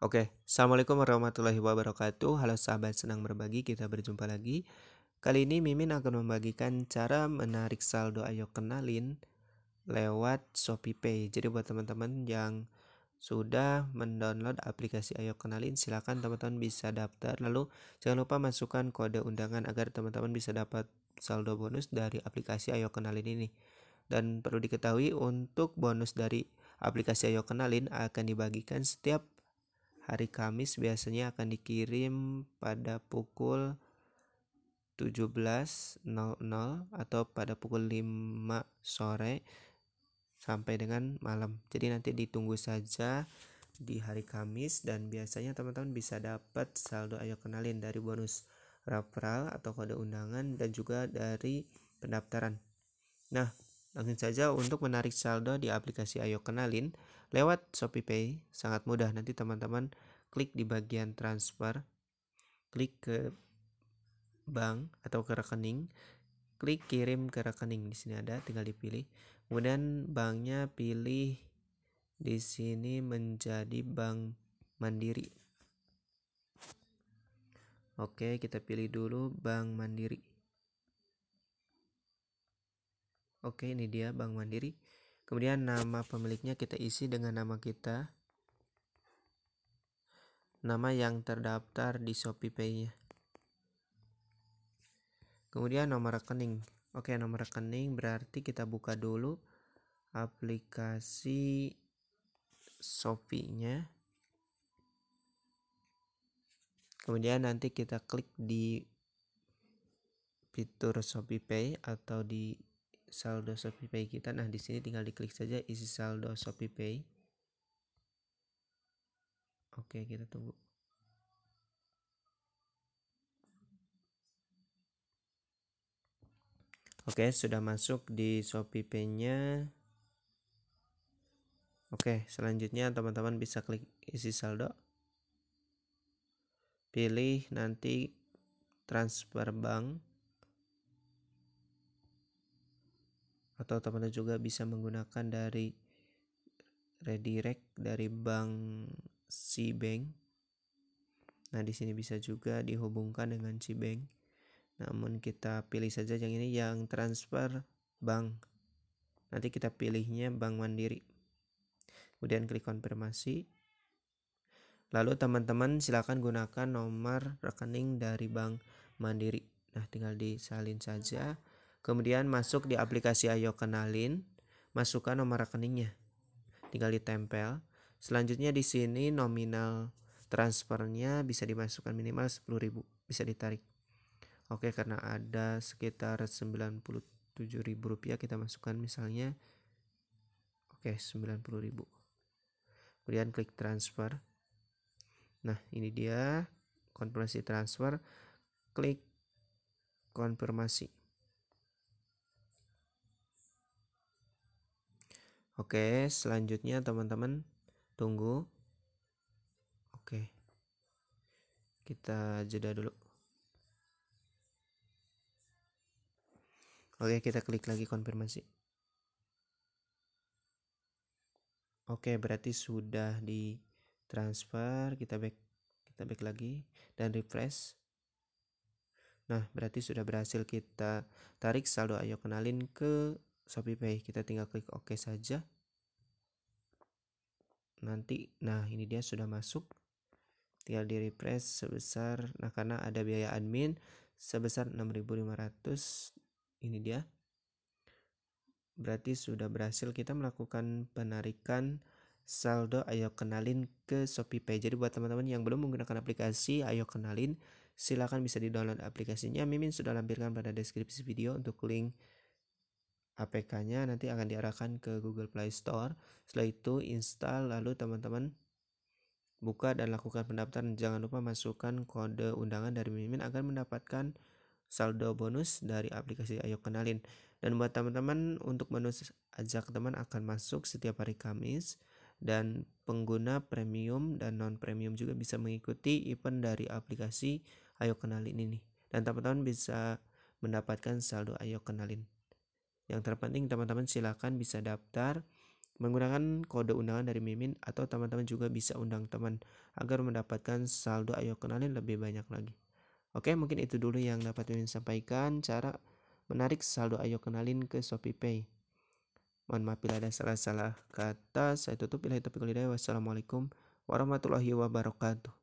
Oke, Assalamualaikum warahmatullahi wabarakatuh. Halo sahabat senang berbagi, kita berjumpa lagi. Kali ini Mimin akan membagikan cara menarik saldo ayo kenalin lewat Shopee Pay. Jadi buat teman-teman yang sudah mendownload aplikasi Ayo Kenalin, Silahkan teman-teman bisa daftar. Lalu jangan lupa masukkan kode undangan agar teman-teman bisa dapat saldo bonus dari aplikasi Ayo Kenalin ini. Dan perlu diketahui untuk bonus dari aplikasi Ayo Kenalin akan dibagikan setiap hari Kamis biasanya akan dikirim pada pukul 17.00 atau pada pukul 5 sore sampai dengan malam. Jadi nanti ditunggu saja di hari Kamis dan biasanya teman-teman bisa dapat saldo ayo kenalin dari bonus referral atau kode undangan dan juga dari pendaftaran. Nah, Langsung saja untuk menarik saldo di aplikasi Ayo Kenalin lewat ShopeePay sangat mudah. Nanti teman-teman klik di bagian transfer, klik ke bank atau ke rekening, klik kirim ke rekening di sini ada, tinggal dipilih. Kemudian banknya pilih di sini menjadi bank Mandiri. Oke, kita pilih dulu bank Mandiri. Oke, ini dia Bank Mandiri. Kemudian nama pemiliknya kita isi dengan nama kita. Nama yang terdaftar di Shopee Pay-nya. Kemudian nomor rekening. Oke, nomor rekening berarti kita buka dulu aplikasi Shopee-nya. Kemudian nanti kita klik di fitur Shopee Pay atau di saldo Shopee Pay kita. Nah, di sini tinggal diklik saja isi saldo Shopee Pay. Oke, kita tunggu. Oke, sudah masuk di Shopee Pay-nya. Oke, selanjutnya teman-teman bisa klik isi saldo. Pilih nanti transfer bank. atau teman-teman juga bisa menggunakan dari redirect dari bank Cbank. Nah, di sini bisa juga dihubungkan dengan Cbank. Namun kita pilih saja yang ini yang transfer bank. Nanti kita pilihnya Bank Mandiri. Kemudian klik konfirmasi. Lalu teman-teman silakan gunakan nomor rekening dari Bank Mandiri. Nah, tinggal disalin saja. Kemudian masuk di aplikasi Ayo Kenalin, masukkan nomor rekeningnya. Tinggal ditempel. Selanjutnya di sini nominal transfernya bisa dimasukkan minimal 10.000, bisa ditarik. Oke, karena ada sekitar 97.000 rupiah kita masukkan misalnya Oke, 90.000. Kemudian klik transfer. Nah, ini dia konfirmasi transfer. Klik konfirmasi. Oke, selanjutnya teman-teman tunggu. Oke. Kita jeda dulu. Oke, kita klik lagi konfirmasi. Oke, berarti sudah di transfer, kita back kita back lagi dan refresh. Nah, berarti sudah berhasil kita tarik saldo Ayo Kenalin ke Shopee Pay kita tinggal klik OK saja nanti nah ini dia sudah masuk tinggal di refresh sebesar nah karena ada biaya admin sebesar 6500 ini dia berarti sudah berhasil kita melakukan penarikan saldo ayo kenalin ke Shopee Pay jadi buat teman-teman yang belum menggunakan aplikasi ayo kenalin silahkan bisa di download aplikasinya Mimin sudah lampirkan pada deskripsi video untuk link APK-nya nanti akan diarahkan ke Google Play Store. Setelah itu install lalu teman-teman buka dan lakukan pendaftaran. Jangan lupa masukkan kode undangan dari Mimin agar mendapatkan saldo bonus dari aplikasi Ayo Kenalin. Dan buat teman-teman untuk menu ajak teman akan masuk setiap hari Kamis dan pengguna premium dan non premium juga bisa mengikuti event dari aplikasi Ayo Kenalin ini. Dan teman-teman bisa mendapatkan saldo Ayo Kenalin. Yang terpenting teman-teman silahkan bisa daftar menggunakan kode undangan dari Mimin atau teman-teman juga bisa undang teman agar mendapatkan saldo ayo kenalin lebih banyak lagi. Oke, mungkin itu dulu yang dapat Mimin sampaikan cara menarik saldo ayo kenalin ke Shopee Pay. Mohon maaf bila ada salah-salah kata. Saya tutup. Bila itu Wassalamualaikum warahmatullahi wabarakatuh.